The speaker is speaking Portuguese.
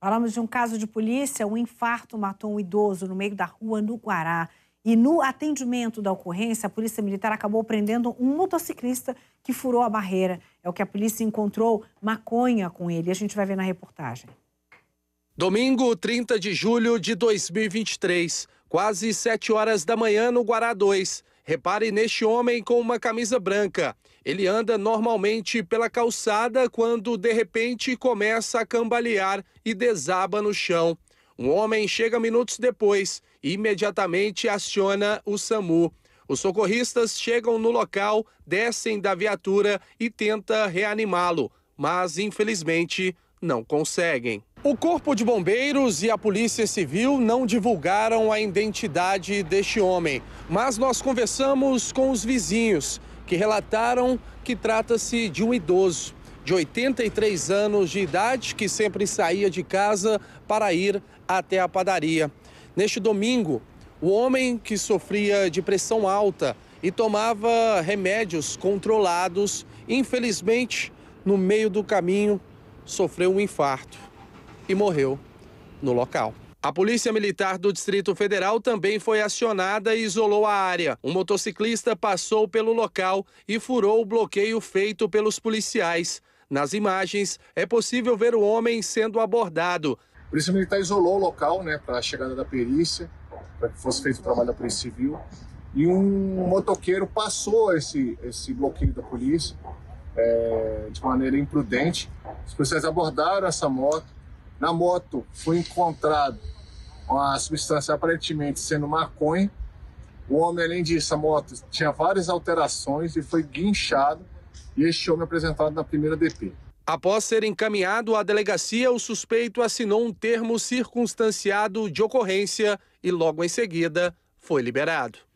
Falamos de um caso de polícia, um infarto matou um idoso no meio da rua no Guará. E no atendimento da ocorrência, a Polícia Militar acabou prendendo um motociclista que furou a barreira. É o que a polícia encontrou maconha com ele. A gente vai ver na reportagem. Domingo, 30 de julho de 2023, quase 7 horas da manhã no Guará 2. Repare neste homem com uma camisa branca. Ele anda normalmente pela calçada quando de repente começa a cambalear e desaba no chão. Um homem chega minutos depois e imediatamente aciona o SAMU. Os socorristas chegam no local, descem da viatura e tenta reanimá-lo, mas infelizmente não conseguem. O Corpo de Bombeiros e a Polícia Civil não divulgaram a identidade deste homem, mas nós conversamos com os vizinhos que relataram que trata-se de um idoso de 83 anos de idade que sempre saía de casa para ir até a padaria. Neste domingo, o homem que sofria de pressão alta e tomava remédios controlados, infelizmente, no meio do caminho, sofreu um infarto e morreu no local. A Polícia Militar do Distrito Federal também foi acionada e isolou a área. Um motociclista passou pelo local e furou o bloqueio feito pelos policiais. Nas imagens, é possível ver o homem sendo abordado. A Polícia Militar isolou o local né, para a chegada da perícia, para que fosse feito o trabalho da Polícia Civil. E um motoqueiro passou esse, esse bloqueio da polícia é, de maneira imprudente. Os policiais abordaram essa moto na moto foi encontrado uma substância aparentemente sendo maconha. O homem, além disso, a moto tinha várias alterações e foi guinchado. E este homem é apresentado na primeira DP. Após ser encaminhado à delegacia, o suspeito assinou um termo circunstanciado de ocorrência e logo em seguida foi liberado.